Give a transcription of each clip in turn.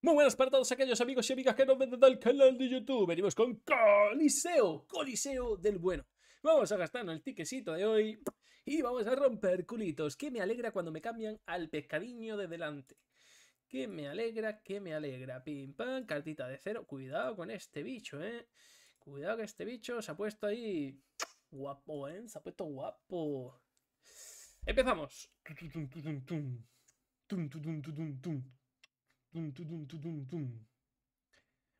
Muy buenas para todos aquellos amigos y amigas que nos ven del canal de YouTube. Venimos con Coliseo, Coliseo del Bueno. Vamos a gastarnos el tiquecito de hoy y vamos a romper culitos. Que me alegra cuando me cambian al pescadiño de delante. Que me alegra, que me alegra. Pim pam, cartita de cero. Cuidado con este bicho, eh. Cuidado que este bicho se ha puesto ahí guapo, eh. Se ha puesto guapo. Empezamos. Tum, tum, tum,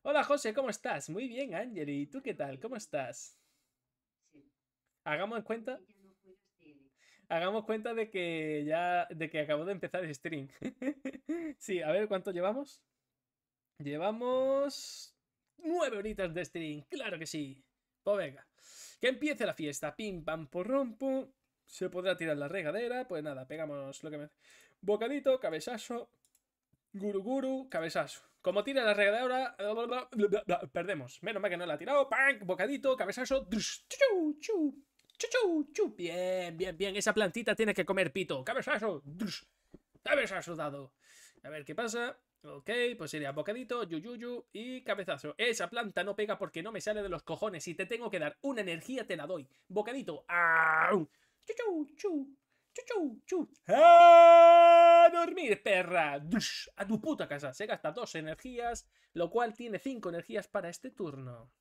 Hola José, ¿cómo estás? Muy bien, Ángel. ¿Y tú qué tal? ¿Cómo estás? Hagamos cuenta. Hagamos cuenta de que ya. de que acabó de empezar el stream sí, a ver cuánto llevamos. Llevamos. nueve horitas de stream, claro que sí. Pues venga. Que empiece la fiesta. Pim pam por rompo, Se podrá tirar la regadera. Pues nada, pegamos lo que me. Bocadito, cabezazo, ¡Guru, guru! guru cabezazo. Como tira la regadera, perdemos. Menos mal que no la ha tirado. ¡Pang! Bocadito, cabezazo. ¡Chu, chu! ¡Chu, Bien, bien, bien. Esa plantita tiene que comer pito. ¡Cabezazo! ¡Cabezazo dado! A ver qué pasa. Ok, pues sería bocadito, yu. y cabezazo. Esa planta no pega porque no me sale de los cojones. Si te tengo que dar una energía, te la doy. Bocadito. chu a dormir, perra. A tu puta casa. Se gasta dos energías, lo cual tiene cinco energías para este turno.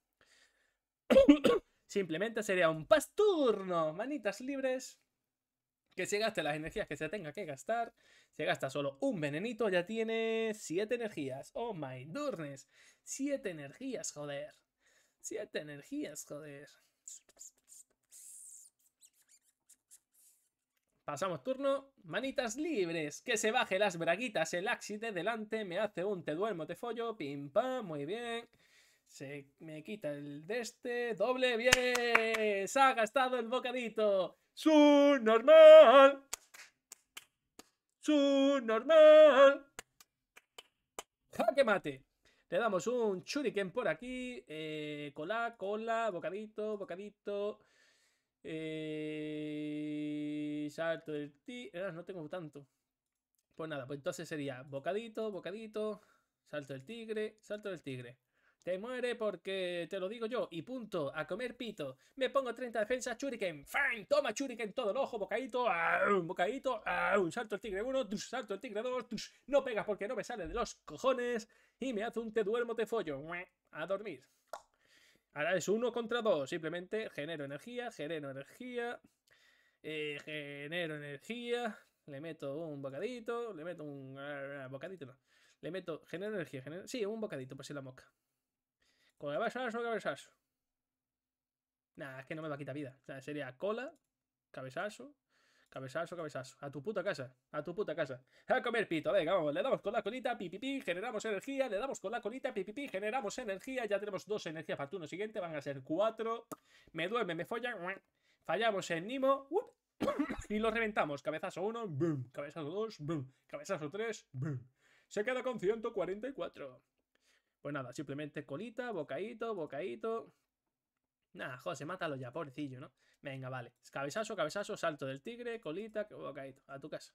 Simplemente sería un turno Manitas libres. Que se gaste las energías que se tenga que gastar. Se gasta solo un venenito. Ya tiene siete energías. Oh my durnes. Siete energías, joder. Siete energías, joder. Pasamos turno. Manitas libres. Que se baje las braguitas. El axi de delante. Me hace un te duermo, te follo. Pim pam. Muy bien. Se me quita el de este. Doble. Bien. Se ha gastado el bocadito. Su normal. Su normal. que mate. te damos un churiken por aquí. Eh, cola, cola, bocadito, bocadito. Eh, salto del tigre ah, no tengo tanto. Pues nada, pues entonces sería bocadito, bocadito, salto del tigre, salto del tigre. Te muere porque te lo digo yo. Y punto. A comer pito. Me pongo 30 defensas. Churiken. ¡Fan! Toma Churiken todo el ojo. Bocadito. un Bocadito. un Salto del tigre 1. Salto del tigre 2. No pegas porque no me sale de los cojones. Y me hace un te duermo, te follo. A dormir. Ahora es uno contra dos. Simplemente genero energía, genero energía, eh, genero energía. Le meto un bocadito, le meto un... Ah, ah, bocadito no. Le meto... Genero energía, genero... Sí, un bocadito, pues si la mosca. ¿Con cabezazo o cabezazo? Nada, es que no me va a quitar vida. O sea, sería cola, cabezazo, Cabezazo, cabezazo. A tu puta casa. A tu puta casa. A comer pito. Venga, vamos. Le damos con la colita, pipipi, generamos energía. Le damos con la colita, pipipi, generamos energía. Ya tenemos dos energías para el turno siguiente. Van a ser cuatro. Me duerme, me follan. Fallamos en Nimo. y lo reventamos. Cabezazo uno boom. Cabezazo dos, boom. Cabezazo tres Se queda con 144. Pues nada, simplemente colita, bocadito, bocadito. Nada, joder, se mátalo ya, pobrecillo, ¿no? Venga, vale. Cabezazo, cabezazo, salto del tigre, colita, caído. A tu casa.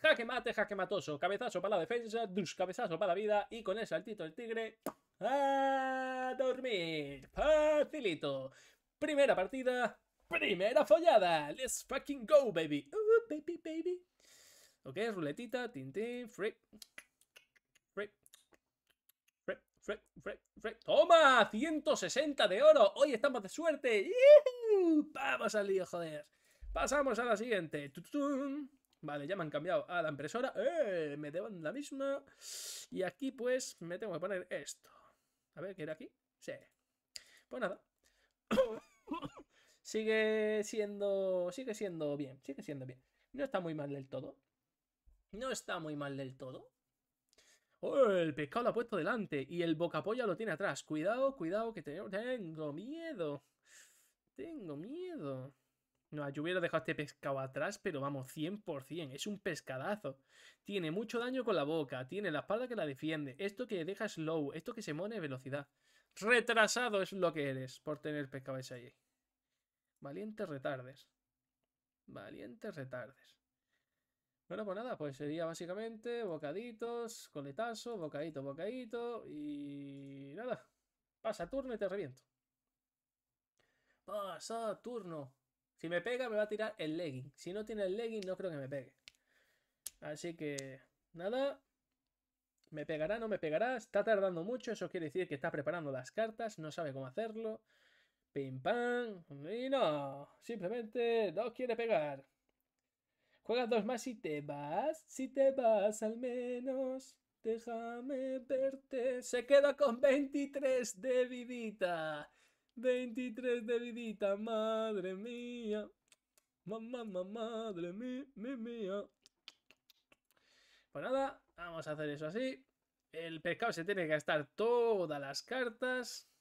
Jaque mate, jaque matoso. Cabezazo para la defensa, dus, cabezazo para la vida. Y con el saltito del tigre. ¡A dormir! Facilito. Primera partida, primera follada. Let's fucking go, baby. Uh, baby, baby. Ok, ruletita, tin free. ¡Toma! ¡160 de oro! ¡Hoy estamos de suerte! ¡Vamos al lío, joder! Pasamos a la siguiente. Vale, ya me han cambiado a la impresora. ¡Eh! Me deban la misma. Y aquí, pues, me tengo que poner esto. A ver, ¿qué era aquí? Sí. Pues nada. sigue siendo. Sigue siendo bien. Sigue siendo bien. No está muy mal del todo. No está muy mal del todo. Oh, el pescado lo ha puesto delante y el bocapolla lo tiene atrás. Cuidado, cuidado, que tengo miedo. Tengo miedo. No, yo hubiera dejado este pescado atrás, pero vamos, 100%. Es un pescadazo. Tiene mucho daño con la boca. Tiene la espalda que la defiende. Esto que deja slow. Esto que se mueve velocidad. Retrasado es lo que eres por tener pescado ese ahí. Valientes retardes. Valientes retardes. Bueno, pues nada, pues sería básicamente bocaditos, coletazo, bocadito, bocadito y nada. Pasa turno y te reviento. Pasa turno. Si me pega me va a tirar el legging. Si no tiene el legging no creo que me pegue. Así que nada. Me pegará, no me pegará. Está tardando mucho. Eso quiere decir que está preparando las cartas. No sabe cómo hacerlo. Pim pam. Y no. Simplemente no quiere pegar. Juegas dos más y te vas. Si te vas, al menos déjame verte. Se queda con 23 de vidita. 23 de vidita, madre mía. Mamá, mamá, madre mía, mi, mía. Pues nada, vamos a hacer eso así. El pescado se tiene que gastar todas las cartas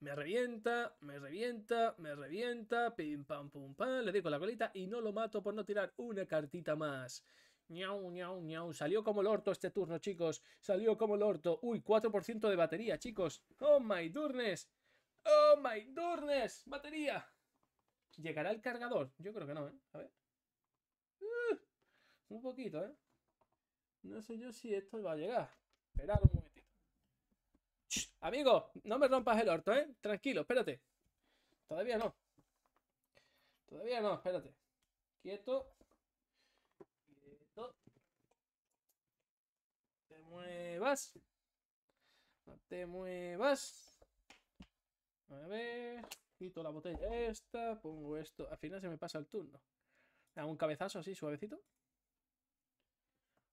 me revienta, me revienta, me revienta, pim pam pum pam, le doy la colita y no lo mato por no tirar una cartita más. Ñau, ñau, ñau. Salió como el orto este turno, chicos. Salió como el orto. Uy, 4% de batería, chicos. ¡Oh, my durnes! ¡Oh, my durnes! ¡Batería! ¿Llegará el cargador? Yo creo que no, ¿eh? A ver. Uh, un poquito, ¿eh? No sé yo si esto va a llegar. Esperar un Amigo, no me rompas el orto, ¿eh? Tranquilo, espérate. Todavía no. Todavía no, espérate. Quieto. Quieto. Te muevas. No te muevas. A ver. Quito la botella esta. Pongo esto. Al final se me pasa el turno. un cabezazo así, suavecito.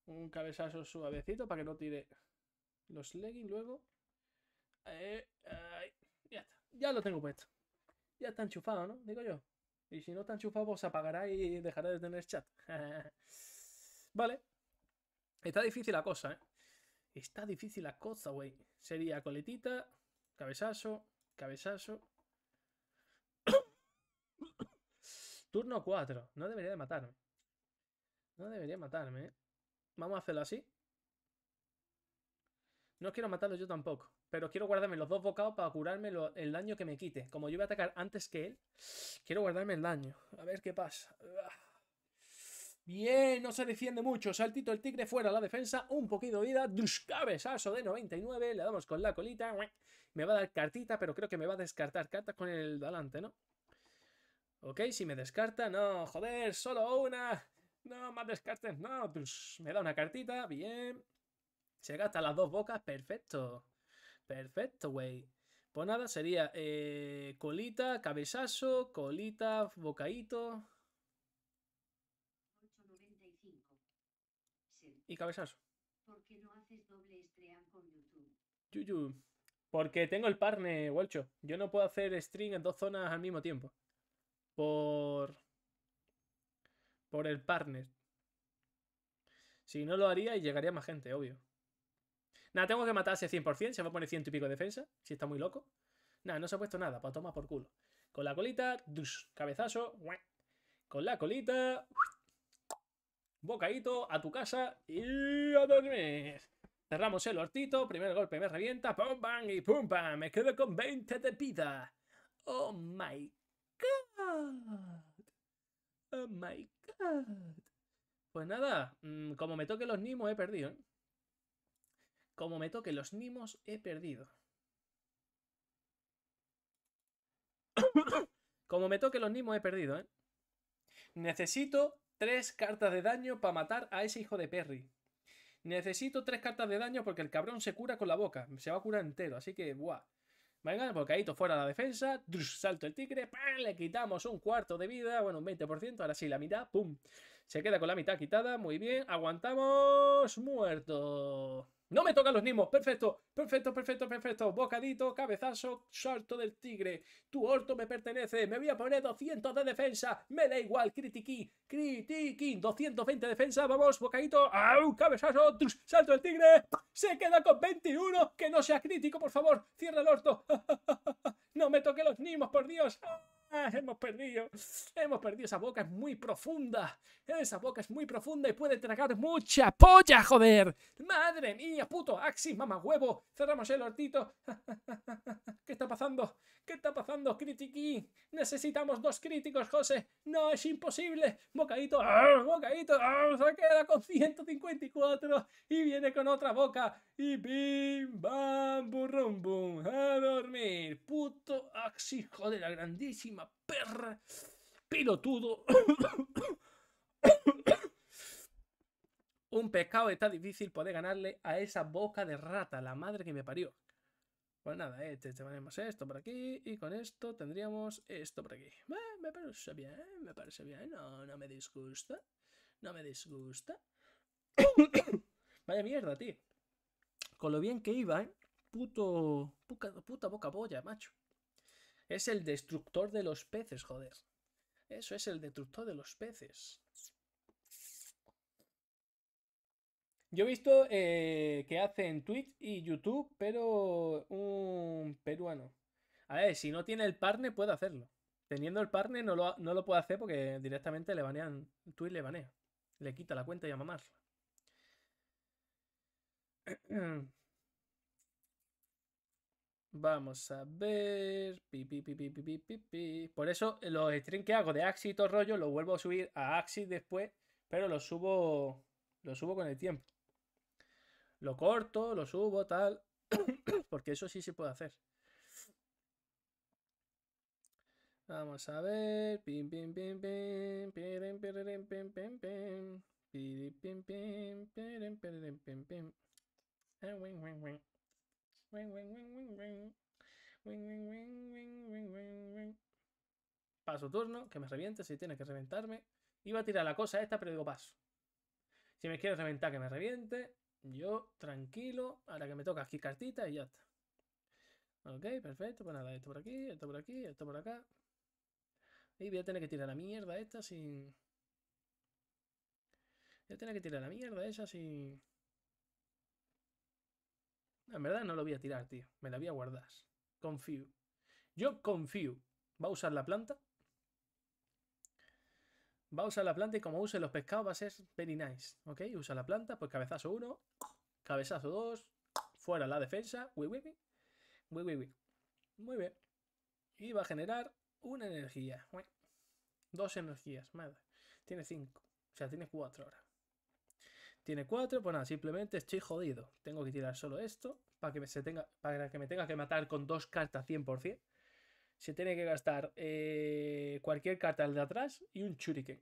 Un cabezazo suavecito para que no tire los leggings luego. Eh, ya Ya lo tengo puesto. Ya está enchufado, ¿no? Digo yo. Y si no está enchufado, pues se apagará y dejará de tener chat. vale. Está difícil la cosa, ¿eh? Está difícil la cosa, güey. Sería coletita, cabezazo, cabezazo. Turno 4. No debería de matarme. No debería matarme, ¿eh? Vamos a hacerlo así. No quiero matarlo yo tampoco. Pero quiero guardarme los dos bocados para curarme el daño que me quite. Como yo voy a atacar antes que él, quiero guardarme el daño. A ver qué pasa. Ah. Bien, no se defiende mucho. Saltito el tigre fuera la defensa. Un poquito de vida. Cabezazo de 99. Le damos con la colita. Me va a dar cartita, pero creo que me va a descartar cartas con el delante, ¿no? Ok, si me descarta. No, joder, solo una. No, más descartes. No, me da una cartita. Bien. Se gasta las dos bocas. Perfecto. Perfecto, güey. Pues nada, sería eh, colita, cabezazo, colita, bocaíto. 8.95. Y cabezazo. ¿Por no haces doble con YouTube? Porque tengo el partner, Walcho. Yo no puedo hacer string en dos zonas al mismo tiempo. Por. Por el partner. Si no lo haría, y llegaría más gente, obvio. Nada, tengo que matarse 100%, se va pone 100 ciento y pico de defensa, si está muy loco. Nada, no se ha puesto nada, para tomar por culo. Con la colita, cabezazo, con la colita, bocadito, a tu casa y a dormir. Cerramos el hortito, primer golpe me revienta, pum, pam y pum, pam, me quedo con 20 de pita. Oh my god. Oh my god. Pues nada, mm, como me toquen los nimos he perdido, ¿eh? Como me toque los nimos, he perdido. Como me toque los nimos, he perdido, ¿eh? Necesito tres cartas de daño para matar a ese hijo de Perry. Necesito tres cartas de daño porque el cabrón se cura con la boca. Se va a curar entero, así que, buah. Venga, bocadito fuera de la defensa. Salto el tigre. Le quitamos un cuarto de vida. Bueno, un 20%. Ahora sí, la mitad. ¡Pum! Se queda con la mitad quitada. Muy bien. Aguantamos. Muerto. No me tocan los nimos. Perfecto, perfecto, perfecto, perfecto. Bocadito, cabezazo, salto del tigre. Tu orto me pertenece. Me voy a poner 200 de defensa. Me da igual. critiqui, critiqui, 220 de defensa. Vamos, bocadito. ¡Au! Cabezazo. Salto del tigre. Se queda con 21. Que no sea crítico, por favor. Cierra el orto. no me toque los nimos, por Dios. Ah, hemos perdido, hemos perdido. Esa boca es muy profunda. Esa boca es muy profunda y puede tragar mucha polla, joder. Madre mía, puto Axis, mamá huevo. Cerramos el hortito. ¿Qué está pasando? ¿Qué está pasando, Critiquín? Necesitamos dos críticos, José. No, es imposible. Bocadito, bocadito, se queda con 154 y viene con otra boca. Y bim, bam, bum bum. A dormir. Puto Axis, joder, la grandísima perra, pilotudo Un pecado está difícil poder ganarle a esa boca de rata, la madre que me parió. Pues nada, eh, te, esto por aquí y con esto tendríamos esto por aquí. me parece bien, me parece bien, no, no me disgusta, no me disgusta. Vaya mierda, tío. Con lo bien que iba, eh. Puto... Puta, puta boca boya, macho. Es el destructor de los peces, joder. Eso es el destructor de los peces. Yo he visto eh, que hacen Twitch y YouTube, pero un peruano. A ver, si no tiene el partner, puede hacerlo. Teniendo el partner, no lo, no lo puede hacer porque directamente le banean. Twitch le banea. Le quita la cuenta y a mamarla. Vamos a ver. Por eso eh, los streams que hago de Axis y todo rollo lo vuelvo a subir a Axis después, pero los subo. Lo subo con el tiempo. Lo corto, lo subo, tal. Porque eso sí se puede hacer. Vamos a ver. Pim, pim, pim, pim. Pim, pim, pim, pim, pim. Pim, pim, pim, pim, pim, pim. Paso turno, que me reviente si tiene que reventarme. Iba a tirar la cosa esta, pero digo paso. Si me quiere reventar, que me reviente. Yo, tranquilo. Ahora que me toca aquí cartita y ya está. Ok, perfecto. Pues nada, esto por aquí, esto por aquí, esto por acá. Y voy a tener que tirar la mierda esta sin... Voy a tener que tirar la mierda esa sin... En verdad no lo voy a tirar, tío. Me la voy a guardar. Confío. Yo confío. Va a usar la planta. Va a usar la planta y como use los pescados va a ser very nice. ¿Ok? Usa la planta, pues cabezazo 1, cabezazo 2, fuera la defensa. Muy uy, Muy bien. Y va a generar una energía. Dos energías, madre. Tiene cinco. O sea, tiene cuatro ahora tiene cuatro, pues nada, simplemente estoy jodido. Tengo que tirar solo esto para que, me se tenga, para que me tenga que matar con dos cartas 100%. Se tiene que gastar eh, cualquier carta al de atrás y un shuriken.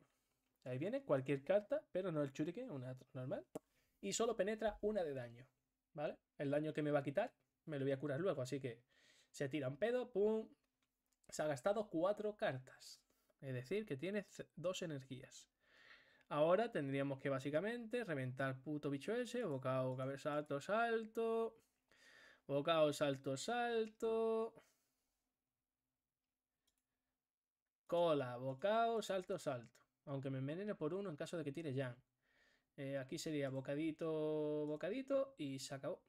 Ahí viene cualquier carta, pero no el shuriken, una normal. Y solo penetra una de daño, ¿vale? El daño que me va a quitar me lo voy a curar luego, así que se tira un pedo, pum. Se ha gastado cuatro cartas. Es decir, que tiene dos energías. Ahora tendríamos que básicamente reventar puto bicho ese, bocado, cabeza, salto, salto, bocado, salto, salto, cola, bocado, salto, salto. Aunque me envenene por uno en caso de que tire Jan. Eh, aquí sería bocadito, bocadito y se acabó.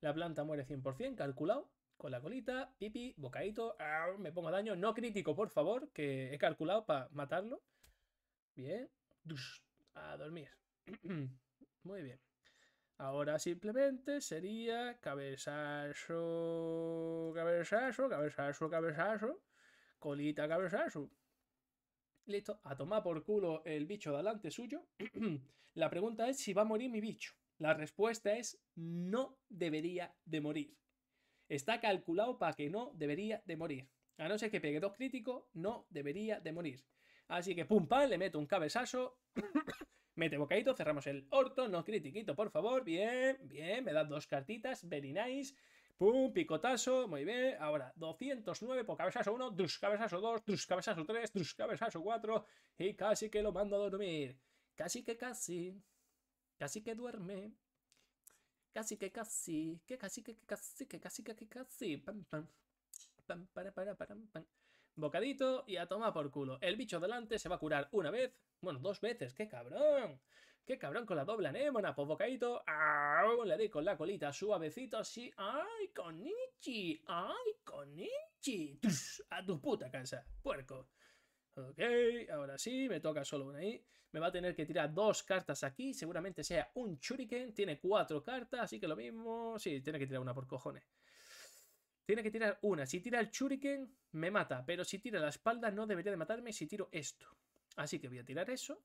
La planta muere 100%, calculado. Con la colita, pipi, bocadito, me pongo daño. No crítico, por favor, que he calculado para matarlo. Bien. A dormir. Muy bien. Ahora simplemente sería cabezazo, cabezazo, cabezazo, cabezazo, colita, cabezazo. Listo, a tomar por culo el bicho delante suyo. la pregunta es si va a morir mi bicho. La respuesta es no debería de morir. Está calculado para que no debería de morir. A no ser que pegue dos críticos, no debería de morir. Así que pum, pan, le meto un cabezazo. Mete bocadito, cerramos el orto, no critiquito, por favor. Bien, bien, me da dos cartitas, very nice. Pum, picotazo, muy bien. Ahora, 209 por cabezazo 1, dos cabezazo 2, dus cabezazo 3, dus cabezazo 4. Y casi que lo mando a dormir. Casi que casi. Casi que duerme. Casi que casi. Que casi que casi que casi que casi. Pam, pam. Pam, para, para, para, pam. Bocadito y a tomar por culo. El bicho delante se va a curar una vez. Bueno, dos veces. ¡Qué cabrón! ¡Qué cabrón con la doble anémona! Pues bocadito. Le doy con la colita suavecito así. ¡Ay, conichi! ¡Ay, conichi! A tu puta casa, puerco. Ok, ahora sí, me toca solo una ahí. Me va a tener que tirar dos cartas aquí. Seguramente sea un churiken Tiene cuatro cartas, así que lo mismo. Sí, tiene que tirar una por cojones. Tiene que tirar una. Si tira el shuriken, me mata. Pero si tira la espalda, no debería de matarme si tiro esto. Así que voy a tirar eso.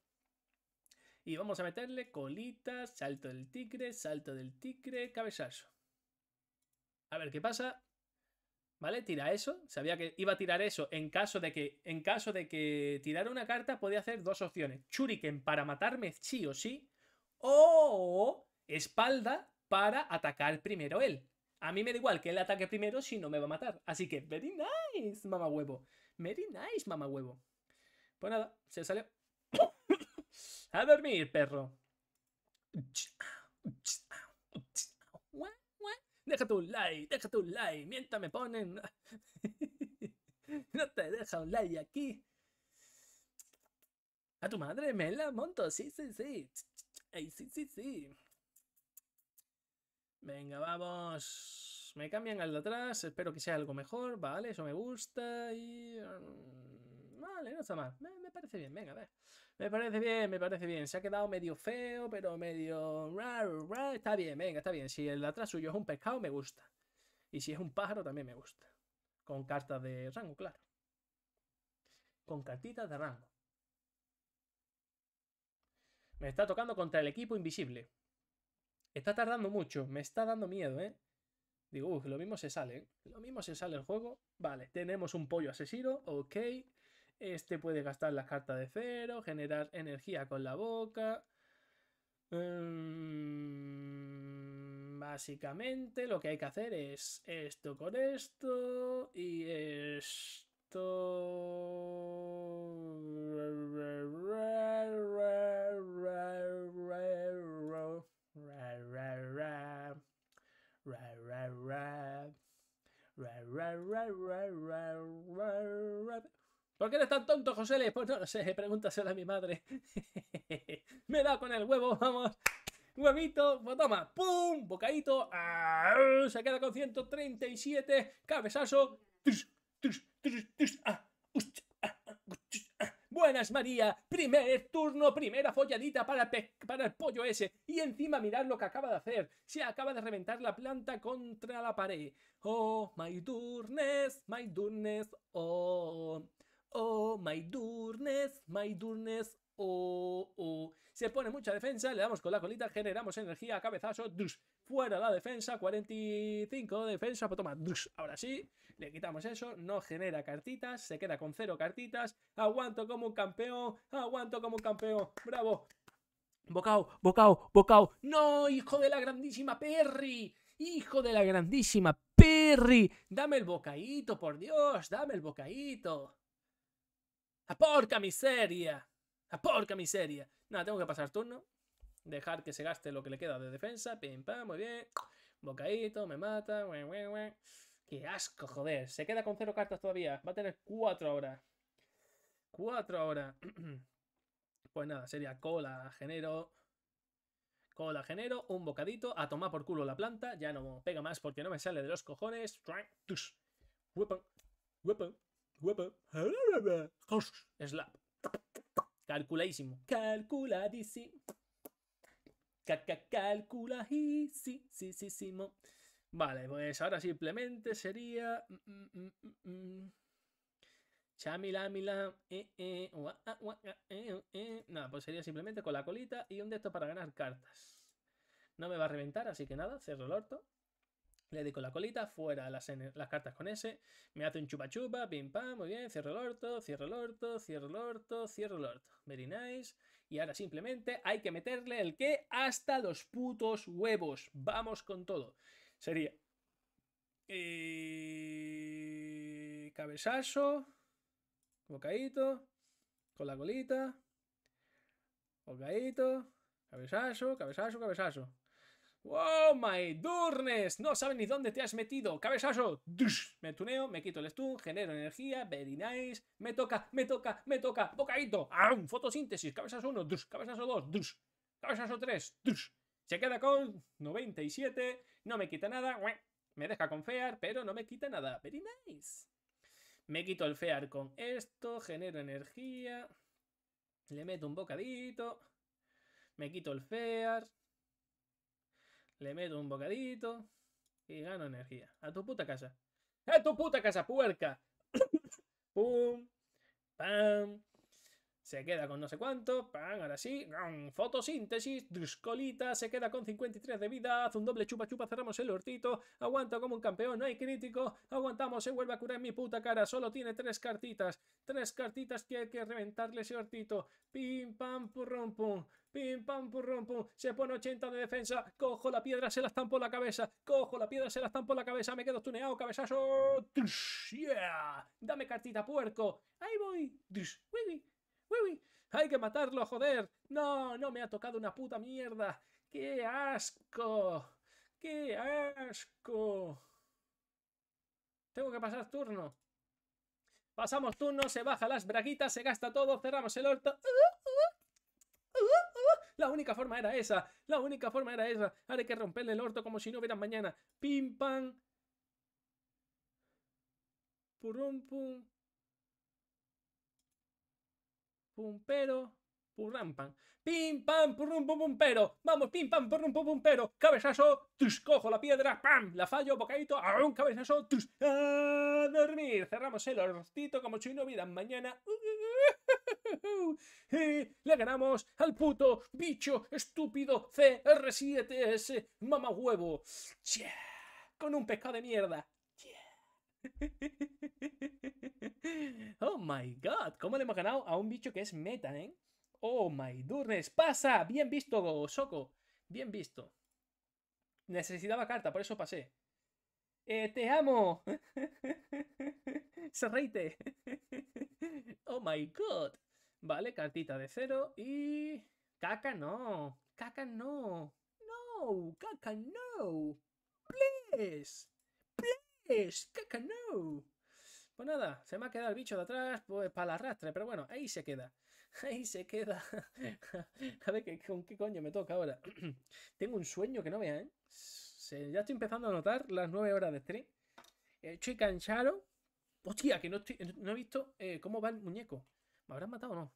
Y vamos a meterle colitas, salto del tigre, salto del tigre, cabezazo. A ver qué pasa. ¿Vale? Tira eso. Sabía que iba a tirar eso en caso de que, en caso de que tirara una carta, podía hacer dos opciones. Shuriken para matarme sí o sí. O espalda para atacar primero él. A mí me da igual que él ataque primero si no me va a matar. Así que, very nice, mamá huevo. Very nice, mamá huevo. Pues nada, se salió. a dormir, perro. Déjate un like, déjate un like, mientras me ponen. no te deja un like aquí. A tu madre me la monto, sí, sí, sí. sí, sí, sí. Venga, vamos. Me cambian al de atrás. Espero que sea algo mejor. Vale, eso me gusta. Y... Mm, vale, no está mal. Me, parece bien. Venga, a ver. Me parece bien, me parece bien. Se ha quedado medio feo, pero medio... Está bien, venga, está bien. Si el de atrás suyo es un pescado, me gusta. Y si es un pájaro, también me gusta. Con cartas de rango, claro. Con cartitas de rango. Me está tocando contra el equipo invisible. Está tardando mucho, me está dando miedo, ¿eh? Digo, uff, lo mismo se sale, ¿eh? Lo mismo se sale el juego. Vale, tenemos un pollo asesino, ok. Este puede gastar las cartas de cero, generar energía con la boca. Mm, básicamente lo que hay que hacer es esto con esto y esto... ¿Por qué eres tan tonto, José? Pues no lo sé, pregúntaselo a mi madre. Me da con el huevo, vamos. Huevito, pues toma, ¡pum! Bocadito, se queda con 137, cabezazo, ¡Ah! Buenas, María. Primer turno, primera folladita para el, pollo ese. Y encima mirad lo que acaba de hacer. Se acaba de reventar la planta contra la pared. Oh, my durnes, my durnes, oh. Oh, my durnes, my durnes, oh, oh. Se pone mucha defensa, le damos con la colita, generamos energía, cabezazo, dush. Fuera la defensa, 45 defensa, pues toma, Ahora sí, le quitamos eso, no genera cartitas, se queda con cero cartitas. Aguanto como un campeón, aguanto como un campeón. ¡Bravo! Bocao, bocao, bocao. ¡No, hijo de la grandísima Perry! ¡Hijo de la grandísima Perry! ¡Dame el bocaíto, por Dios! ¡Dame el bocaíto! ¡A porca miseria! ¡A porca miseria! Nada, tengo que pasar turno. Dejar que se gaste lo que le queda de defensa. Pim, pam, muy bien. Bocaíto, me mata. ¡Qué asco, joder! Se queda con cero cartas todavía. Va a tener cuatro ahora. Cuatro ahora. pues nada, sería cola, genero... Cola, genero, un bocadito, a tomar por culo la planta. Ya no pega más porque no me sale de los cojones. Slap. Calculadísimo. Calculadísimo. Calculadísimo. Vale, pues ahora simplemente sería... Chamilamila. eh, eh, Nada, pues sería simplemente con la colita y un de estos para ganar cartas. No me va a reventar, así que nada, cierro el orto. Le dedico la colita, fuera las, las cartas con ese Me hace un chupa chupa, pim pam, muy bien. Cierro el orto, cierro el orto, cierro el orto, cierro el orto. Very nice. Y ahora simplemente hay que meterle el que hasta los putos huevos. Vamos con todo. Sería eh, cabezazo, bocadito, con la colita, bocadito, cabezazo, cabezazo, cabezazo. ¡Wow, my durnes! No sabes ni dónde te has metido. ¡Cabezazo! ¡Dush! Me tuneo, me quito el stun, genero energía, very nice. Me toca, me toca, me toca. ¡Bocadito! Fotosíntesis, cabezazo 1, ¡Dush! cabezazo 2, ¡Dush! cabezazo 3, ¡Dush! Se queda con 97, no me quita nada, me deja con fear, pero no me quita nada. Very nice. Me quito el fear con esto, genero energía, le meto un bocadito, me quito el fear, le meto un bocadito y gano energía. A tu puta casa. A tu puta casa, puerca. Pum, pam, se queda con no sé cuánto, pan, ahora sí, fotosíntesis, colita, se queda con 53 de vida, hace un doble chupa chupa, cerramos el hortito, aguanta como un campeón, no hay crítico, aguantamos, se vuelve a curar mi puta cara, solo tiene tres cartitas, tres cartitas que hay que reventarle ese hortito, pim pam purrum pum, pim pam purrum pum, se pone 80 de defensa, cojo la piedra, se la estampo la cabeza, cojo la piedra, se la estampo la cabeza, me quedo tuneado, cabezazo, yeah, dame cartita puerco, ahí voy, uy, hay que matarlo, joder. No, no me ha tocado una puta mierda. ¡Qué asco! ¡Qué asco! Tengo que pasar turno. Pasamos turno, se baja las braguitas, se gasta todo, cerramos el orto. Uh, uh, uh, la única forma era esa. La única forma era esa. Ahora hay que romperle el orto como si no hubiera mañana. Pim, pam. Purum, pum pum, pero, purram, pam, pim, pam, purrum, pum, pum, pero, vamos, pim, pam, purrum, pum, pum, pero, cabezazo, tus, cojo la piedra, pam, la fallo, bocadito, un cabezazo, tus, a dormir, cerramos el hortito como no vida, mañana, y le ganamos al puto bicho estúpido CR7S, mamahuevo, huevo, con un pescado de mierda. oh my god, ¿cómo le hemos ganado a un bicho que es meta, eh? Oh my goodness, pasa, bien visto, Soco, bien visto. Necesitaba carta, por eso pasé. Eh, te amo. ¡Serreite! oh my god. Vale, cartita de cero y... Caca no. Caca no. No. Caca no. Please. Please es? ¡Caca no! Pues nada, se me ha quedado el bicho de atrás pues, para el arrastre, pero bueno, ahí se queda. Ahí se queda. a ver, ¿con qué coño me toca ahora? Tengo un sueño que no vea ¿eh? ¿eh? ya estoy empezando a notar las nueve horas de stream. Eh, estoy canchado Hostia, que no, estoy, eh, no he visto cómo va el muñeco. ¿Me habrán matado o no?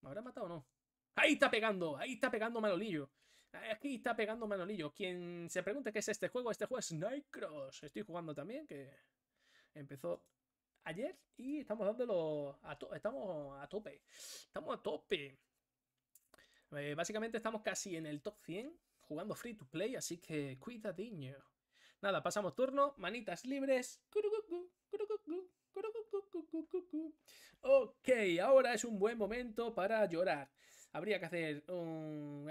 ¿Me habrán matado o no? Ahí está pegando, ahí está pegando malolillo. Aquí está pegando Manolillo. Quien se pregunte qué es este juego, este juego es Nightcross. Estoy jugando también, que empezó ayer y estamos dándolo a estamos a tope. Estamos a tope. Eh, básicamente estamos casi en el top 100 jugando free to play, así que cuidadinho. Nada, pasamos turno, manitas libres. Ok, ahora es un buen momento para llorar. Habría que hacer un...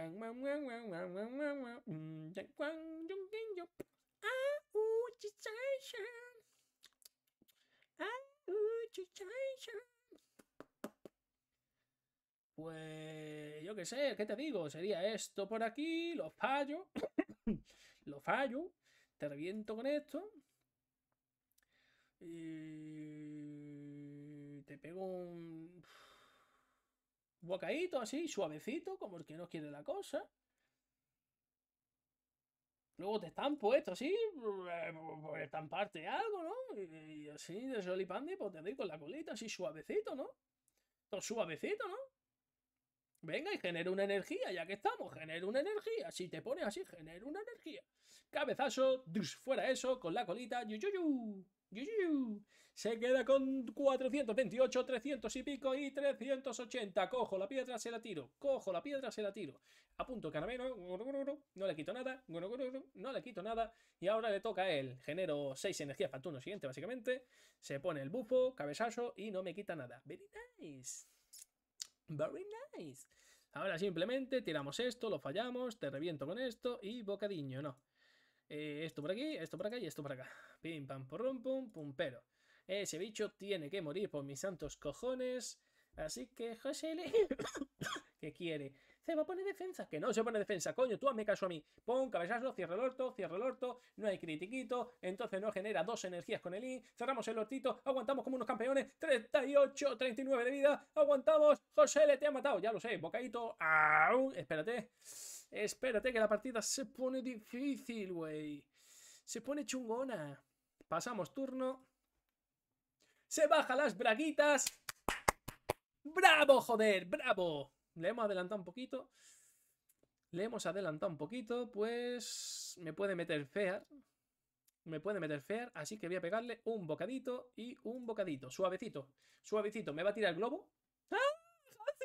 que ¿qué te digo? Sería esto por aquí, los fallos, los fallo, te reviento con esto. Y te pego un bocadito así, suavecito, como el que no quiere la cosa. Luego te estampo esto así, pues estamparte algo, ¿no? Y, así de solipandi, pues te doy con la colita así suavecito, ¿no? Todo suavecito, ¿no? Venga y genera una energía, ya que estamos, genera una energía. Si te pones así, genera una energía. Cabezazo, fuera eso, con la colita, Se queda con 428, 300 y pico y 380. Cojo la piedra, se la tiro. Cojo la piedra, se la tiro. A punto caramelo. No le quito nada. No le quito nada. Y ahora le toca a él. Genero 6 energías para el turno siguiente, básicamente. Se pone el bufo, cabezazo y no me quita nada. Very nice. Very nice. Ahora simplemente tiramos esto, lo fallamos, te reviento con esto y bocadiño, no. Eh, esto por aquí, esto por acá y esto por acá. Pim, pam, porrum, pum, pum, pero. Ese bicho tiene que morir por mis santos cojones. Así que, José, ¿qué quiere? se va a poner defensa, que no se pone defensa, coño, tú hazme caso a mí, pon cabezazo, cierra el orto, cierra el orto, no hay critiquito, entonces no genera dos energías con el I, cerramos el hortito, aguantamos como unos campeones, 38, 39 de vida, aguantamos, José le te ha matado, ya lo sé, bocadito, aún, espérate, espérate que la partida se pone difícil, güey, se pone chungona, pasamos turno, se baja las braguitas, ¡Bravo, joder! ¡Bravo! le hemos adelantado un poquito. Le hemos adelantado un poquito, pues me puede meter fear. Me puede meter fear, así que voy a pegarle un bocadito y un bocadito. Suavecito, suavecito. Me va a tirar el globo. ¡Ah!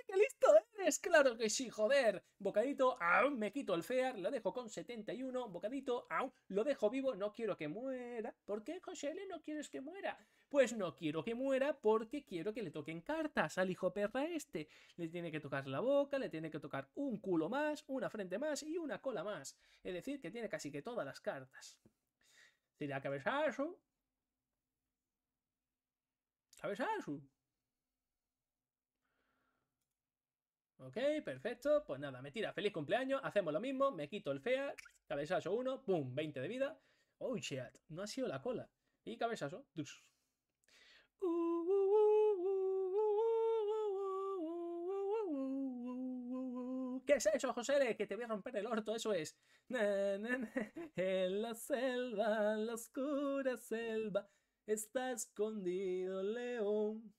¡Qué listo, eh! Es claro que sí, joder. Bocadito, aún me quito el FEAR, lo dejo con 71. Bocadito, aún lo dejo vivo, no quiero que muera. ¿Por qué, José L, no quieres que muera? Pues no quiero que muera porque quiero que le toquen cartas al hijo perra este. Le tiene que tocar la boca, le tiene que tocar un culo más, una frente más y una cola más. Es decir, que tiene casi que todas las cartas. Tira cabezazo. Cabezazo. Ok, perfecto. Pues nada, me tira feliz cumpleaños, hacemos lo mismo, me quito el FEAT cabezazo 1, pum, 20 de vida. Oh, shit, no ha sido la cola. Y cabezazo. ¿Qué es eso, José? Que te voy a romper el orto, eso es. En la selva, en la oscura selva, está escondido león.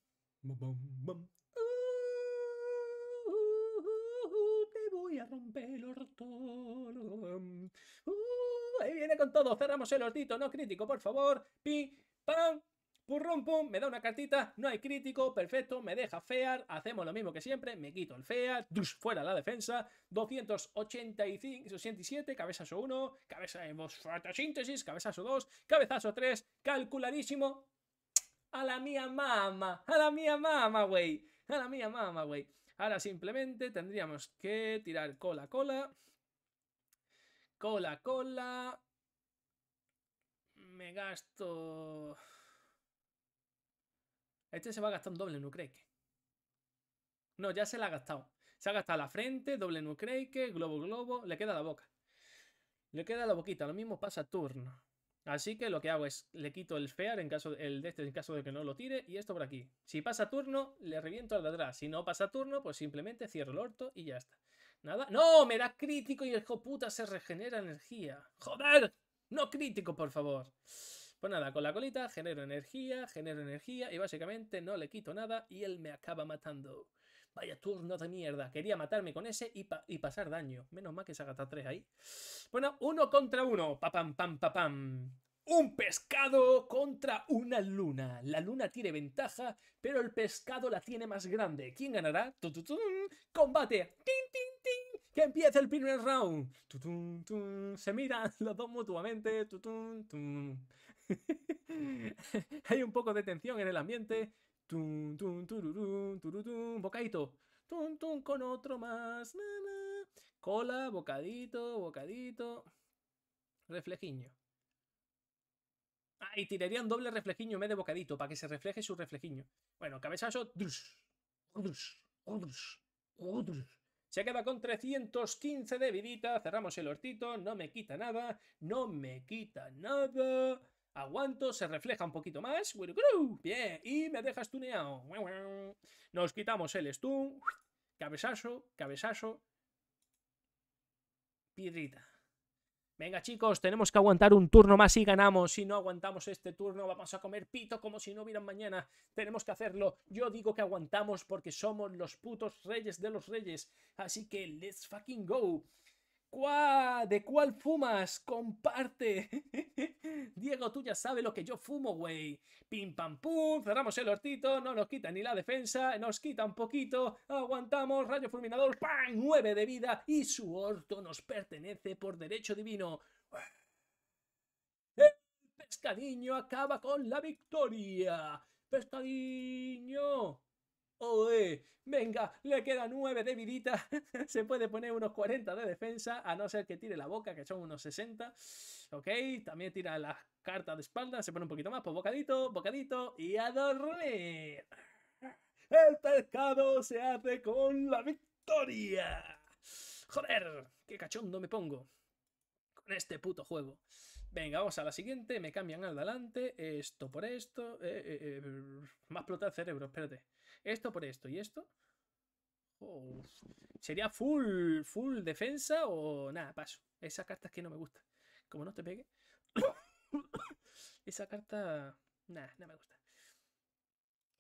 Rompe a romper el orto. Uh, ahí viene con todo. Cerramos el hortito, no crítico, por favor. Pi, pam. Purrum me da una cartita, no hay crítico, perfecto, me deja fear, hacemos lo mismo que siempre, me quito el fear, fuera la defensa, 285, 67, cabezazo 1, cabeza de eh, fotosíntesis, cabezazo 2, cabezazo 3, calculadísimo, a la mía mama, a la mía mama, güey, a la mía mama, güey. Ahora simplemente tendríamos que tirar cola, cola. Cola, cola. Me gasto... Este se va a gastar un doble Nucreike, No, ya se la ha gastado. Se ha gastado la frente, doble Nucreike, globo, globo. Le queda la boca. Le queda la boquita. Lo mismo pasa turno. Así que lo que hago es, le quito el fear en caso, el de este en caso de que no lo tire y esto por aquí. Si pasa turno, le reviento al de atrás. Si no pasa turno, pues simplemente cierro el orto y ya está. Nada. ¡No! Me da crítico y el puta se regenera energía. ¡Joder! ¡No crítico, por favor! Pues nada, con la colita genero energía, genero energía y básicamente no le quito nada y él me acaba matando. Vaya turno de mierda. Quería matarme con ese y, pasar daño. Menos mal que se agata 3 ahí. Bueno, uno contra uno. pa pam, pam, Un pescado contra una luna. La luna tiene ventaja, pero el pescado la tiene más grande. ¿Quién ganará? ¡Combate! ¡Tin, que empiece el primer round! Se miran los dos mutuamente. Hay un poco de tensión en el ambiente tun tun bocadito. tun tun con otro más. Cola, bocadito, bocadito. Reflejiño. Ah, y tiraría un doble reflejiño Medio de bocadito, para que se refleje su reflejiño. Bueno, cabezazo. Se queda con 315 de vidita. Cerramos el hortito. No me quita nada. No me quita nada. Aguanto, se refleja un poquito más. Bien, y me dejas tuneado. Nos quitamos el stun. Cabezazo, cabezazo. Piedrita. Venga chicos, tenemos que aguantar un turno más y ganamos. Si no aguantamos este turno vamos a comer pito como si no hubieran mañana. Tenemos que hacerlo. Yo digo que aguantamos porque somos los putos reyes de los reyes. Así que let's fucking go. ¿De cuál fumas? Comparte. Diego, tú ya sabes lo que yo fumo, güey. Pim pam pum, cerramos el hortito, no nos quita ni la defensa, nos quita un poquito, aguantamos, rayo fulminador, ¡pam! Nueve de vida y su orto nos pertenece por derecho divino. El pescadiño acaba con la victoria. Pescadiño. ¡Oe! ¡Venga! Le queda nueve de vidita. Se puede poner unos 40 de defensa, a no ser que tire la boca, que son unos 60. Ok, también tira las cartas de espalda, se pone un poquito más. Pues bocadito, bocadito y a dormir. El pescado se hace con la victoria. Joder, qué cachondo me pongo este puto juego. Venga, vamos a la siguiente. Me cambian al delante. Esto por esto. Eh, eh, eh, más el cerebro, espérate. Esto por esto y esto. ¿Sería full, full defensa o nada? Paso. esa carta es que no me gusta, Como no te pegue. Esa carta. Nada, no me gusta.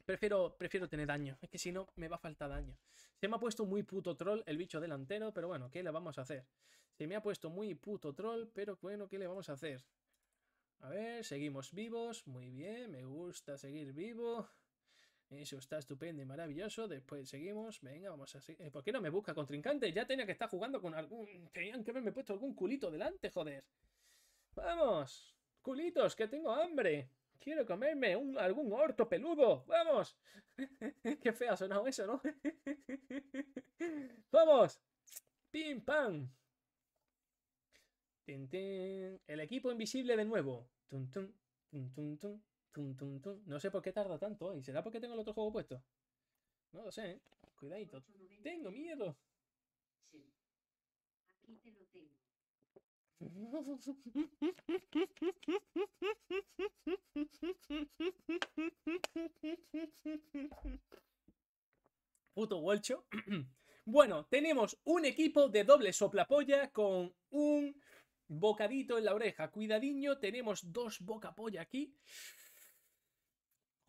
Prefiero, prefiero tener daño. Es que si no, me va a faltar daño. Se me ha puesto muy puto troll el bicho delantero, pero bueno, ¿qué le vamos a hacer? Se me ha puesto muy puto troll, pero bueno, ¿qué le vamos a hacer? A ver, seguimos vivos, muy bien, me gusta seguir vivo. Eso está estupendo y maravilloso. Después seguimos. Venga, vamos a seguir. Eh, ¿Por qué no me busca contrincante? Ya tenía que estar jugando con algún... Tenían que haberme puesto algún culito delante, joder. ¡Vamos! ¡Culitos, que tengo hambre! Quiero comerme algún orto peludo. ¡Vamos! ¡Qué feo ha sonado eso, ¿no? ¡Vamos! ¡Pim, pam! El equipo invisible de nuevo. no sé por qué tarda tanto y ¿Será porque tengo el otro juego puesto? No lo sé. ¿eh? Cuidadito. Tengo miedo. Puto Wolcho. bueno, tenemos un equipo de doble soplapolla con un Bocadito en la oreja. Cuidadiño, tenemos dos boca polla aquí.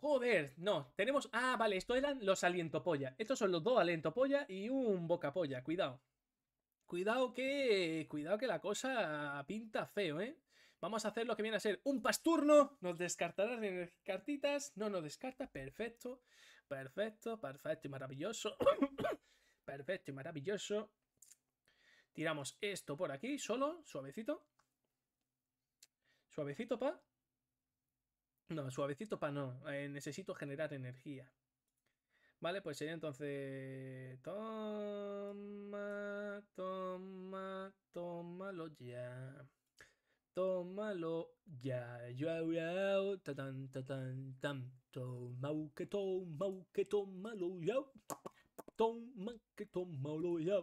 Joder, no, tenemos... Ah, vale, estos eran los aliento polla, Estos son los dos aliento polla y un boca polla. Cuidado. Cuidado que... Cuidado que la cosa pinta feo, ¿eh? Vamos a hacer lo que viene a ser un pasturno. Nos descartarás en cartitas. No nos descarta. Perfecto. Perfecto, perfecto y maravilloso. perfecto y maravilloso. Tiramos esto por aquí, solo, suavecito. Suavecito pa. No, suavecito pa no. Eh, necesito generar energía. Vale, pues sería entonces... Toma, toma, tómalo ya. Tómalo ya. Yo, tan, Toma, que toma, que ya. Toma, que tómalo ya.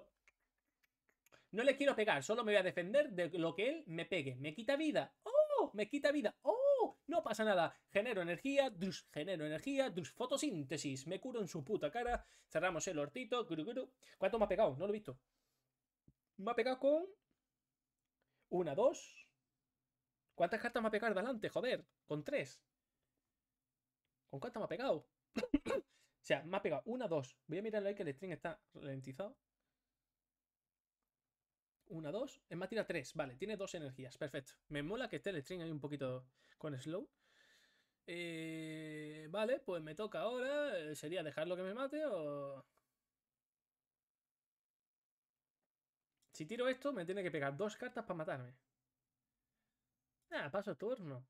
No le quiero pegar, solo me voy a defender de lo que él me pegue. Me quita vida. ¡Oh! Me quita vida. ¡Oh! No pasa nada. Genero energía, dus, genero energía, dus, fotosíntesis. Me curo en su puta cara. Cerramos el hortito. ¿Cuánto me ha pegado? No lo he visto. Me ha pegado con... Una, dos... ¿Cuántas cartas me ha pegado delante? Joder, con tres. ¿Con cuántas me ha pegado? o sea, me ha pegado una, dos. Voy a mirarlo ahí que el string está ralentizado. Una, dos. En tira tres. Vale, tiene dos energías. Perfecto. Me mola que esté el string ahí un poquito con slow. Eh, vale, pues me toca ahora. Eh, Sería dejarlo que me mate o... Si tiro esto, me tiene que pegar dos cartas para matarme. Ah, paso turno.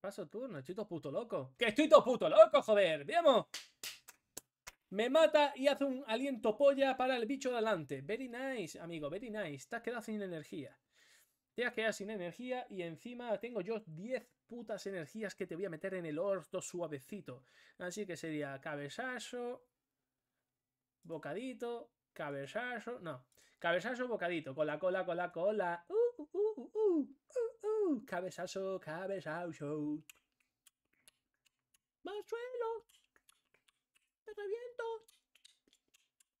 Paso turno. Estoy todo puto loco. ¡Que estoy todo puto loco, joder! ¡Vamos! Me mata y hace un aliento polla para el bicho de adelante. Very nice, amigo, very nice. Te has quedado sin energía. Te has quedado sin energía y encima tengo yo 10 putas energías que te voy a meter en el orto suavecito. Así que sería cabezazo, bocadito, cabezazo, no, cabezazo, bocadito, cola, cola, cola, cola, uh, uh, uh, cabezazo, cabezazo, más suelo, te reviento.